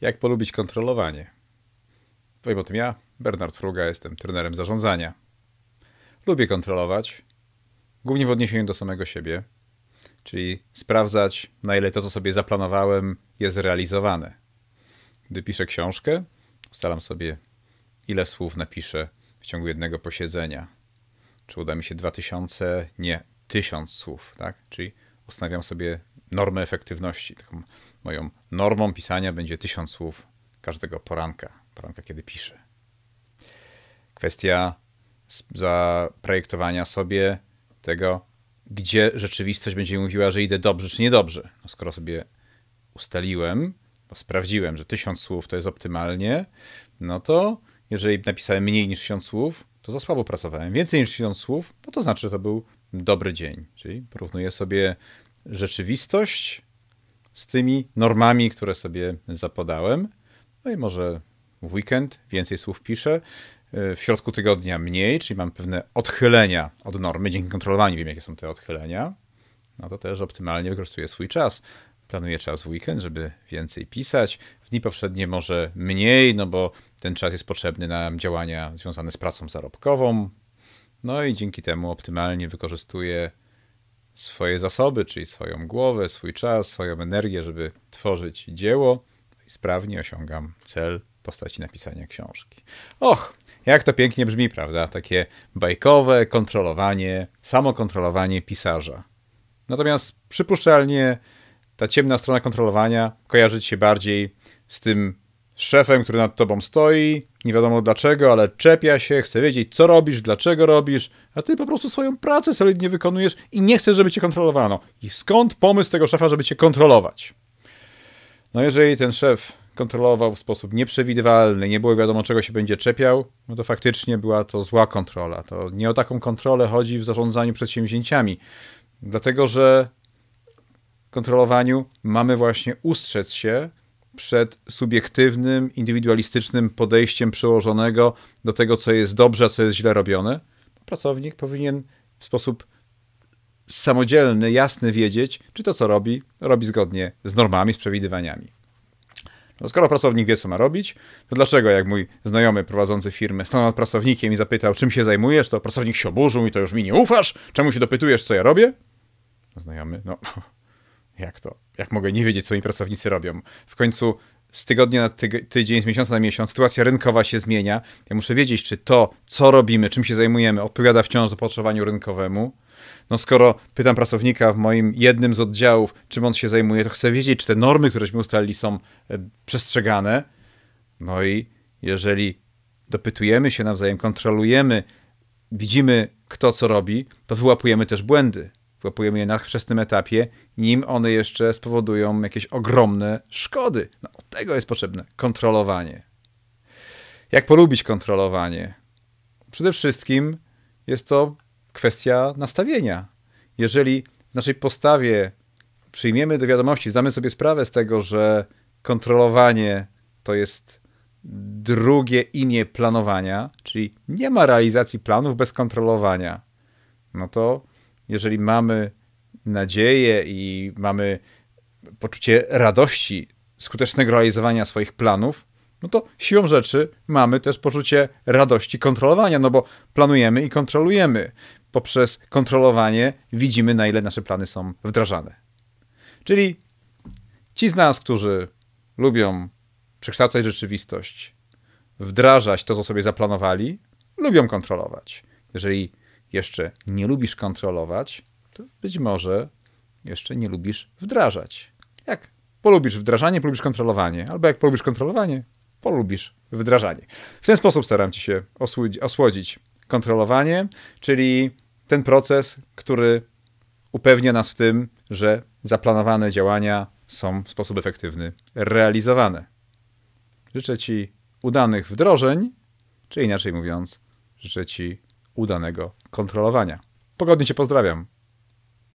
Jak polubić kontrolowanie? Powiem o tym ja, Bernard Fruga, jestem trenerem zarządzania. Lubię kontrolować, głównie w odniesieniu do samego siebie, czyli sprawdzać, na ile to, co sobie zaplanowałem, jest realizowane. Gdy piszę książkę, ustalam sobie, ile słów napiszę w ciągu jednego posiedzenia. Czy uda mi się dwa tysiące? Nie, tysiąc słów, tak? Czyli ustawiam sobie normę efektywności. Taką moją normą pisania będzie tysiąc słów każdego poranka, poranka kiedy piszę. Kwestia zaprojektowania sobie tego, gdzie rzeczywistość będzie mówiła, że idę dobrze czy niedobrze. No skoro sobie ustaliłem, bo sprawdziłem, że tysiąc słów to jest optymalnie, no to jeżeli napisałem mniej niż tysiąc słów, to za słabo pracowałem. Więcej niż tysiąc słów, no to znaczy, że to był dobry dzień. Czyli porównuję sobie rzeczywistość z tymi normami, które sobie zapodałem. No i może w weekend więcej słów piszę, e, w środku tygodnia mniej, czyli mam pewne odchylenia od normy. Dzięki kontrolowaniu wiem, jakie są te odchylenia. No to też optymalnie wykorzystuję swój czas. Planuję czas w weekend, żeby więcej pisać. W dni poprzednie może mniej, no bo ten czas jest potrzebny na działania związane z pracą zarobkową. No i dzięki temu optymalnie wykorzystuję swoje zasoby, czyli swoją głowę, swój czas, swoją energię, żeby tworzyć dzieło no i sprawnie osiągam cel w postaci napisania książki. Och, jak to pięknie brzmi, prawda? Takie bajkowe kontrolowanie, samokontrolowanie pisarza. Natomiast przypuszczalnie ta ciemna strona kontrolowania kojarzy się bardziej z tym szefem, który nad tobą stoi, nie wiadomo dlaczego, ale czepia się, chce wiedzieć, co robisz, dlaczego robisz, a ty po prostu swoją pracę solidnie wykonujesz i nie chcesz, żeby cię kontrolowano. I skąd pomysł tego szefa, żeby cię kontrolować? No jeżeli ten szef kontrolował w sposób nieprzewidywalny, nie było wiadomo, czego się będzie czepiał, no to faktycznie była to zła kontrola. To nie o taką kontrolę chodzi w zarządzaniu przedsięwzięciami, dlatego że kontrolowaniu mamy właśnie ustrzec się przed subiektywnym, indywidualistycznym podejściem przełożonego do tego, co jest dobrze, a co jest źle robione. Pracownik powinien w sposób samodzielny, jasny wiedzieć, czy to, co robi, robi zgodnie z normami, z przewidywaniami. No skoro pracownik wie, co ma robić, to dlaczego, jak mój znajomy prowadzący firmę stanął nad pracownikiem i zapytał, czym się zajmujesz, to pracownik się oburzył i to już mi nie ufasz? Czemu się dopytujesz, co ja robię? No, znajomy, no jak to? Jak mogę nie wiedzieć, co mi pracownicy robią? W końcu z tygodnia na tyg tydzień, z miesiąca na miesiąc, sytuacja rynkowa się zmienia. Ja muszę wiedzieć, czy to, co robimy, czym się zajmujemy, odpowiada wciąż zapotrzebowaniu rynkowemu. No skoro pytam pracownika w moim jednym z oddziałów, czym on się zajmuje, to chcę wiedzieć, czy te normy, któreśmy ustalili, są e, przestrzegane. No i jeżeli dopytujemy się nawzajem, kontrolujemy, widzimy, kto co robi, to wyłapujemy też błędy sklepujemy je na wczesnym etapie, nim one jeszcze spowodują jakieś ogromne szkody. No, tego jest potrzebne kontrolowanie. Jak polubić kontrolowanie? Przede wszystkim jest to kwestia nastawienia. Jeżeli w naszej postawie przyjmiemy do wiadomości, zdamy sobie sprawę z tego, że kontrolowanie to jest drugie imię planowania, czyli nie ma realizacji planów bez kontrolowania, no to jeżeli mamy nadzieję i mamy poczucie radości skutecznego realizowania swoich planów, no to siłą rzeczy mamy też poczucie radości kontrolowania, no bo planujemy i kontrolujemy. Poprzez kontrolowanie widzimy, na ile nasze plany są wdrażane. Czyli ci z nas, którzy lubią przekształcać rzeczywistość, wdrażać to, co sobie zaplanowali, lubią kontrolować. Jeżeli jeszcze nie lubisz kontrolować, to być może jeszcze nie lubisz wdrażać. Jak polubisz wdrażanie, polubisz kontrolowanie, albo jak polubisz kontrolowanie, polubisz wdrażanie. W ten sposób staram ci się osłodzić kontrolowanie, czyli ten proces, który upewnia nas w tym, że zaplanowane działania są w sposób efektywny realizowane. Życzę Ci udanych wdrożeń, czy inaczej mówiąc, życzę Ci udanego kontrolowania. Pogodnie Cię pozdrawiam.